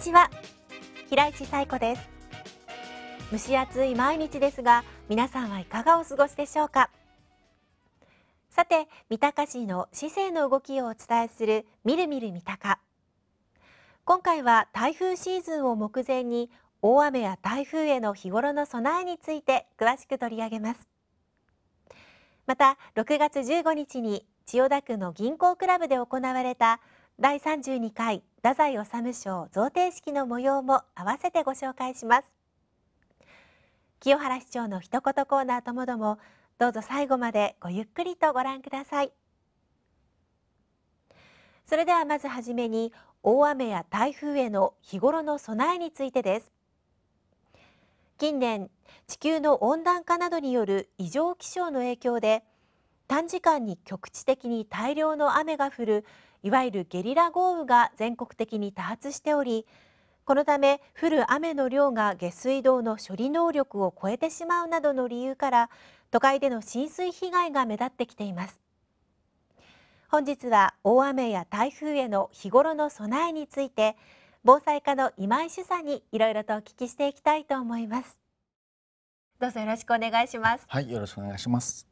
ちは平石彩子です蒸し暑い毎日ですが皆さんはいかがお過ごしでしょうかさて三鷹市の市政の動きをお伝えするみるみる三鷹今回は台風シーズンを目前に大雨や台風への日頃の備えについて詳しく取り上げますまた6月15日に千代田区の銀行クラブで行われた第三十二回太宰治賞贈呈式の模様も合わせてご紹介します清原市長の一言コーナーともどもどうぞ最後までごゆっくりとご覧くださいそれではまずはじめに大雨や台風への日頃の備えについてです近年地球の温暖化などによる異常気象の影響で短時間に局地的に大量の雨が降るいわゆるゲリラ豪雨が全国的に多発しておりこのため降る雨の量が下水道の処理能力を超えてしまうなどの理由から都会での浸水被害が目立ってきています本日は大雨や台風への日頃の備えについて防災課の今井主査にいろいろとお聞きしていきたいと思いますどうぞよろしくお願いしますはいよろしくお願いします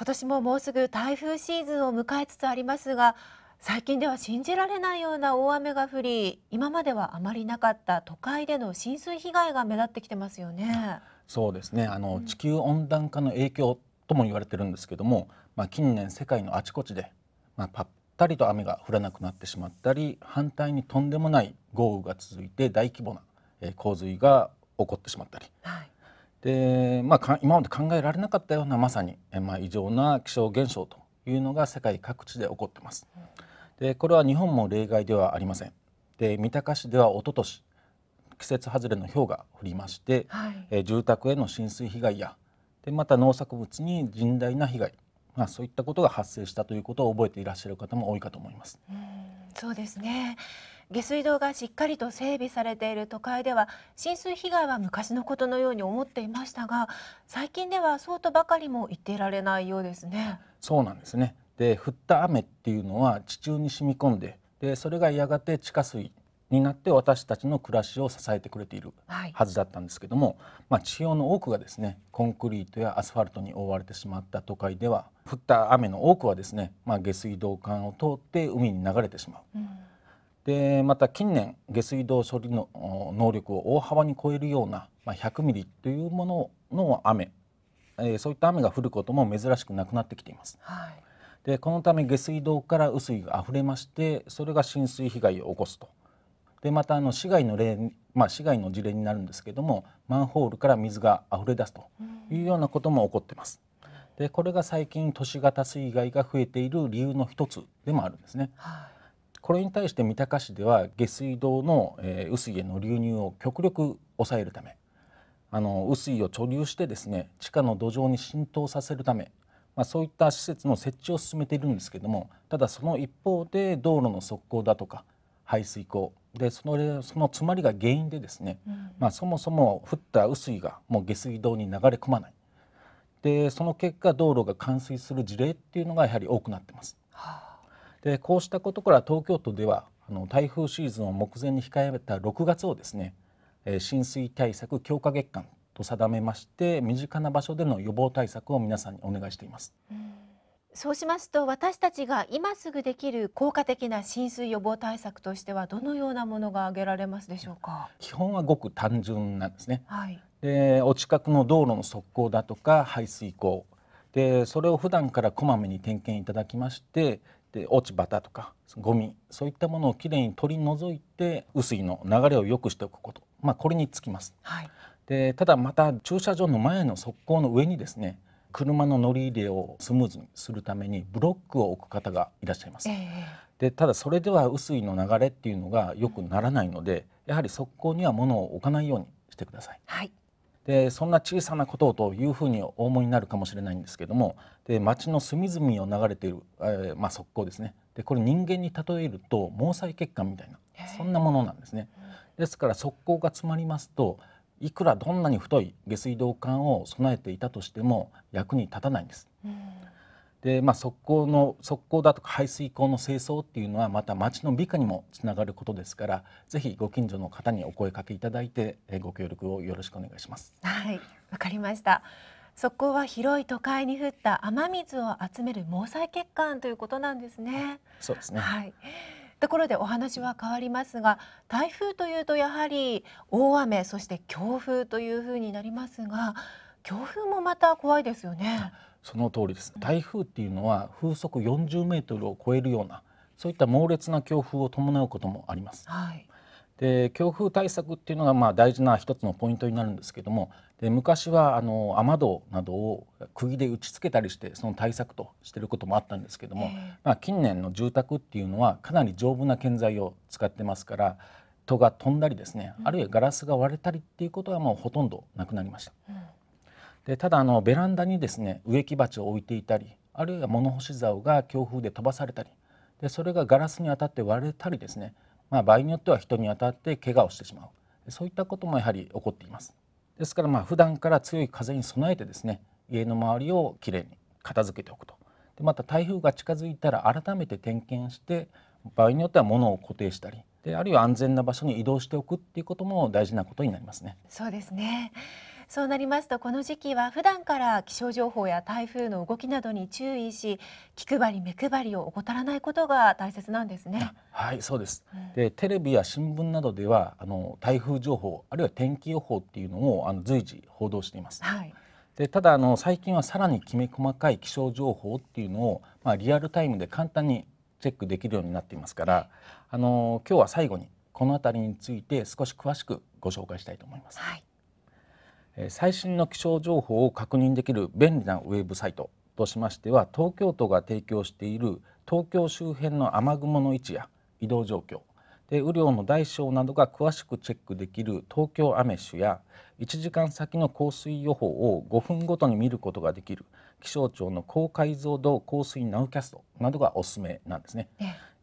今年ももうすぐ台風シーズンを迎えつつありますが最近では信じられないような大雨が降り今まではあまりなかった都会での浸水被害が目立ってきてますよね。そうですねあの、うん、地球温暖化の影響とも言われてるんですけども、まあ、近年世界のあちこちで、まあ、ぱったりと雨が降らなくなってしまったり反対にとんでもない豪雨が続いて大規模な洪水が起こってしまったり、はい、で、まあ、今まで考えられなかったようなまさに、まあ、異常な気象現象というのが世界各地で起こっています。でこれは日本も例外ではありません。で三鷹市では一昨年季節外れの氷が降りまして、はい、え住宅への浸水被害やでまた農作物に甚大な被害、まあ、そういったことが発生したということを覚えていらっしゃる方も多いかと思います。うんそうですね下水道がしっかりと整備されている都会では浸水被害は昔のことのように思っていましたが最近ではそうとばかりも言っていられないようですね。そうなんですねで降った雨っていうのは地中に染み込んででそれがやがて地下水になって私たちの暮らしを支えてくれているはずだったんですけども、はい、まあ、地表の多くがですねコンクリートやアスファルトに覆われてしまった都会では降った雨の多くはですね、まあ、下水道管を通って海に流れてしまう。うんでまた近年下水道処理の能力を大幅に超えるような、まあ、100ミリというものの雨、えー、そういった雨が降ることも珍しくなくなってきています。はい、でこのため下水道から雨水が溢れましてそれが浸水被害を起こすと。でまたあの市外の例、まあ、市外の事例になるんですけどもマンホールから水が溢れ出すというようなことも起こっています。でこれが最近都市型水害が増えている理由の一つでもあるんですね。はいこれに対して三鷹市では下水道の、え雨水への流入を極力抑えるためあの雨水を貯留してですね地下の土壌に浸透させるため、まあ、そういった施設の設置を進めているんですけどもただその一方で道路の側溝だとか排水溝でそのその詰まりが原因でですね、うん、まあ、そもそも降った雨水がもう下水道に流れ込まないでその結果道路が冠水する事例っていうのがやはり多くなってます。はあでこうしたことから東京都ではあの台風シーズンを目前に控えた6月をですね、え浸水対策強化月間と定めまして身近な場所での予防対策を皆さんにお願いしています。うんそうしますと私たちが今すぐできる効果的な浸水予防対策としてはどのようなものが挙げられますでしょうか基本はごく単純なんですね、はい、でお近くの道路の側溝だとか排水溝でそれを普段からこまめに点検いただきましてで落ち葉とかゴミそういったものをきれいに取り除いて雨水の流れを良くしておくこと、まあ、これにつきます。はい、でただまた駐車場の前の側溝の上にですね車の乗り入れをスムーズにするためにブロックを置く方がいらっしゃいます。えー、でただそれでは雨水の流れっていうのが良くならないのでやはり側溝には物を置かないようにしてください。はいでそんな小さなことというふうにお思いになるかもしれないんですけどもで町の隅々を流れている、えー、まあ、側溝ですねでこれ人間に例えると毛細血管みたいなそんなものなんですね。ですから側溝が詰まりますといくらどんなに太い下水道管を備えていたとしても役に立たないんです。うんでまあ、側溝の側溝だとか排水溝の清掃っていうのはまた町の美化にもつながることですからぜひご近所の方にお声かけいただいてご協力をよろしくお願いします。はいわかりました側溝は広い都会に降った雨水を集める毛細血管ということなんですね。そうですね、はいところでお話は変わりますが台風というとやはり大雨そして強風というふうになりますが強風もまた怖いですよね。その通りです台風っていうのは風速40メートルを超えるようなそういった猛烈な強風を伴うこともあります、はい、で強風対策っていうのがまあ大事な一つのポイントになるんですけどもで昔はあの雨戸などを釘で打ちつけたりしてその対策としてることもあったんですけども、まあ、近年の住宅っていうのはかなり丈夫な建材を使ってますから戸が飛んだりですね、うん、あるいはガラスが割れたりっていうことはもうほとんどなくなりました。うんでただあのベランダにですね植木鉢を置いていたりあるいは物干し竿が強風で飛ばされたりでそれがガラスに当たって割れたりですね、まあ、場合によっては人に当たって怪我をしてしまうそういったこともやはり起こっています。ですからまあ普段から強い風に備えてですね家の周りをきれいに片付けておくとでまた台風が近づいたら改めて点検して場合によっては物を固定したりであるいは安全な場所に移動しておくっていうことも大事なことになりますね。そうですねそうなりますとこの時期は普段から気象情報や台風の動きなどに注意し気配り目配りを怠らないことが大切なんですね。はいそうです、うん、でテレビや新聞などではあの台風情報あるいは天気予報っていうのをあの随時報道しています。はいでただあの最近はさらにきめ細かい気象情報っていうのを、まあ、リアルタイムで簡単にチェックできるようになっていますからあの今日は最後にこの辺りについて少し詳しくご紹介したいと思います。はい最新の気象情報を確認できる便利なウェブサイトとしましては東京都が提供している東京周辺の雨雲の位置や移動状況で雨量の大小などが詳しくチェックできる東京アメッシュや1時間先の降水予報を5分ごとに見ることができる気象庁の高解像度降水ナウキャストなどがおすすめなんですね。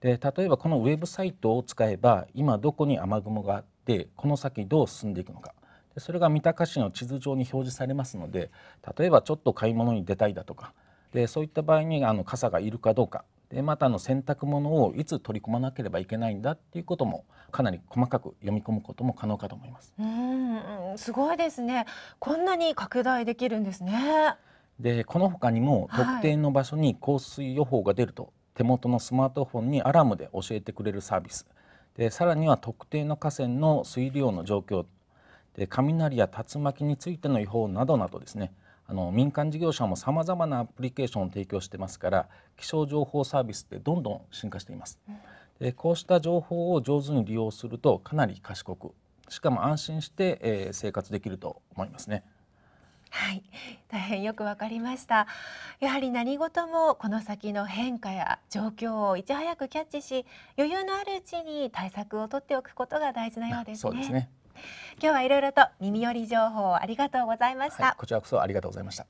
で例えばこのウェブサイトを使えば今どこに雨雲があってこの先どう進んでいくのかそれが三鷹市の地図上に表示されますので例えばちょっと買い物に出たいだとかでそういった場合にあの傘がいるかどうかでまたあの洗濯物をいつ取り込まなければいけないんだっていうこともかなり細かく読み込むことも可能かと思います。うんすごいですね。こんなに拡大できるんですね。でこの他にも特定の場所に降水予報が出ると、はい、手元のスマートフォンにアラームで教えてくれるサービスでさらには特定の河川の水量の状況で雷や竜巻についての違法などなどですねあの民間事業者もさまざまなアプリケーションを提供してますから気象情報サービスってどんどん進化しています。でこうした情報を上手に利用するとかなり賢くしかも安心して、えー、生活できると思いますね。はい、大変よくわかりました。やはり何事もこの先の変化や状況をいち早くキャッチし、余裕のあるうちに対策を取っておくことが大事なようですね。そうですね。今日はいろいろと耳寄り情報ありがとうございました、はい、こちらこそありがとうございました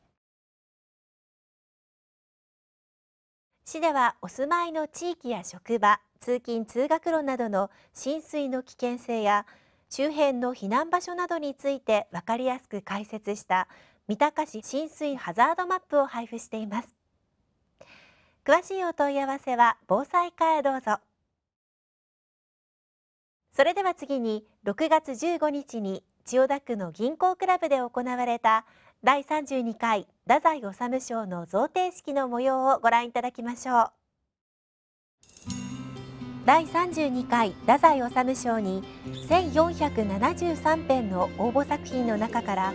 市ではお住まいの地域や職場通勤通学路などの浸水の危険性や周辺の避難場所などについて分かりやすく解説した三鷹市浸水ハザードマップを配布しています詳しいお問い合わせは防災課へどうぞそれでは次に6月15日に千代田区の銀行クラブで行われた第32回太宰治賞の贈呈式の模様をご覧いただきましょう第32回太宰治賞に1473編の応募作品の中から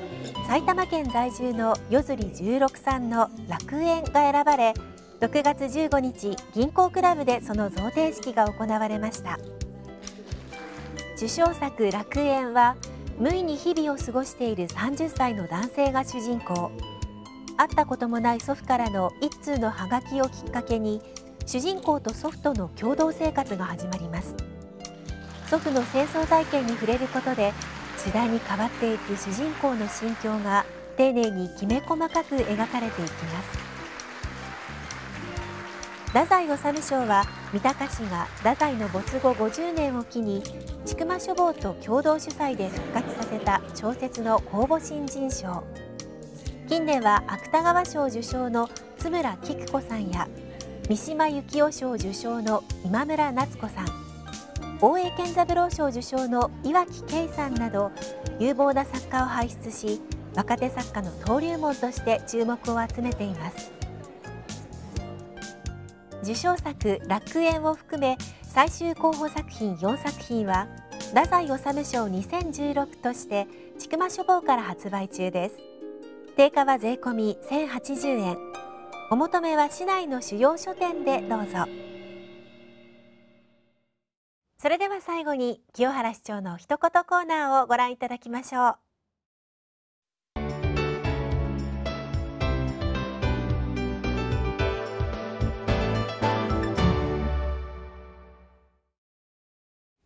埼玉県在住の夜釣十六さんの「楽園」が選ばれ6月15日銀行クラブでその贈呈式が行われました。受賞作「楽園」は無意に日々を過ごしている30歳の男性が主人公会ったこともない祖父からの一通のハガキをきっかけに主人公と祖父との共同生活が始まります祖父の戦争体験に触れることで次第に変わっていく主人公の心境が丁寧にきめ細かく描かれていきます太宰治賞は三鷹市が太宰の没後50年を機に千曲書房と共同主催で復活させた小説の公募新人賞近年は芥川賞受賞の津村喜久子さんや三島由紀夫賞受賞の今村夏子さん大江健三郎賞受賞の岩城圭さんなど有望な作家を輩出し若手作家の登竜門として注目を集めています。受賞作「楽園」を含め最終候補作品4作品は太宰治賞2016として千曲書房から発売中です定価は税込1080円お求めは市内の主要書店でどうぞそれでは最後に清原市長の一言コーナーをご覧いただきましょう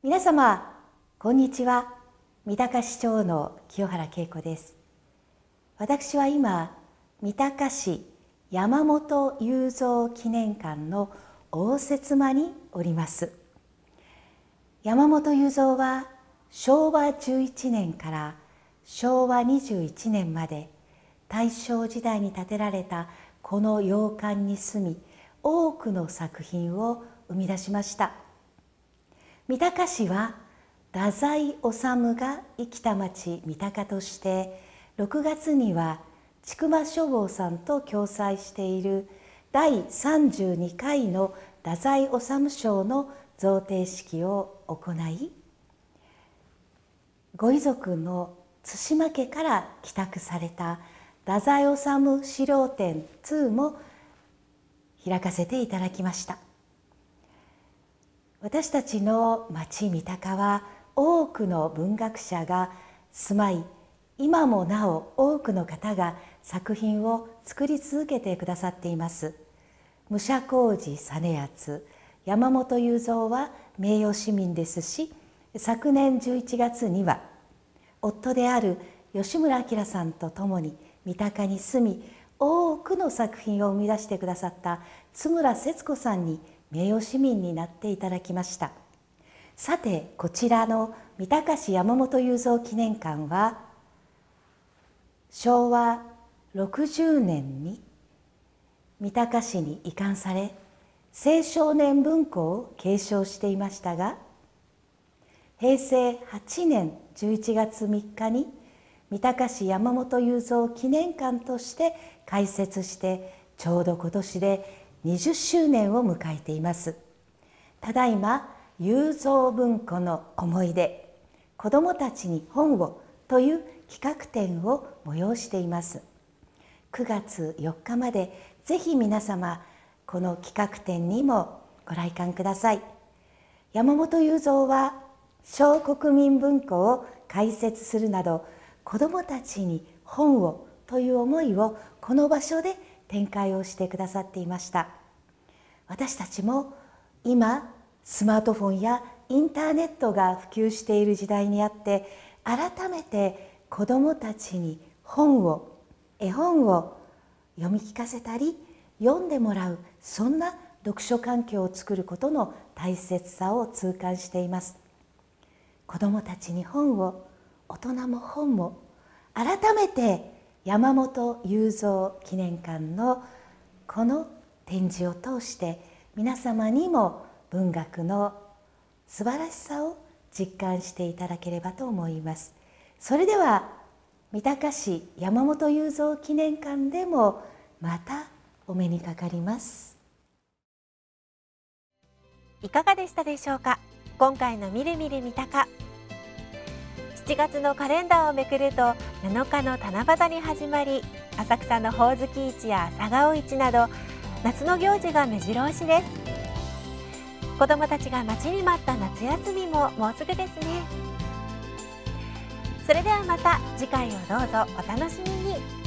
皆様こんにちは三鷹市長の清原恵子です私は今三鷹市山本雄三記念館の応接間におります山本雄三は昭和11年から昭和21年まで大正時代に建てられたこの洋館に住み多くの作品を生み出しました三鷹市は太宰治が生きた町三鷹として6月には千曲書房さんと共催している第32回の太宰治賞の贈呈式を行いご遺族の対馬家から帰宅された太宰治資料展2も開かせていただきました。私たちの町三鷹は多くの文学者が住まい今もなお多くの方が作品を作り続けてくださっています武者工事実篤山本雄三は名誉市民ですし昨年11月には夫である吉村明さんと共に三鷹に住み多くの作品を生み出してくださった津村節子さんに名誉市民になっていただきましたさてこちらの三鷹市山本雄三記念館は昭和60年に三鷹市に移管され青少年文庫を継承していましたが平成8年11月3日に三鷹市山本雄三記念館として開設してちょうど今年で20周年を迎えていますただいま有三文庫の思い出子どもたちに本をという企画展を催しています9月4日までぜひ皆様この企画展にもご来館ください山本雄三は小国民文庫を開設するなど子どもたちに本をという思いをこの場所で展開をしてくださっていました私たちも今スマートフォンやインターネットが普及している時代にあって改めて子どもたちに本を絵本を読み聞かせたり読んでもらうそんな読書環境を作ることの大切さを痛感しています子どもたちに本を大人も本も改めて山本雄三記念館のこの展示を通して皆様にも文学の素晴らしさを実感していただければと思いますそれでは三鷹市山本雄三記念館でもまたお目にかかりますいかがでしたでしょうか今回のみるみる三鷹7月のカレンダーをめくると7日の七夕に始まり浅草のほおずき市や佐賀尾市など夏の行事が目白押しです子どもたちが待ちに待った夏休みももうすぐですねそれではまた次回をどうぞお楽しみに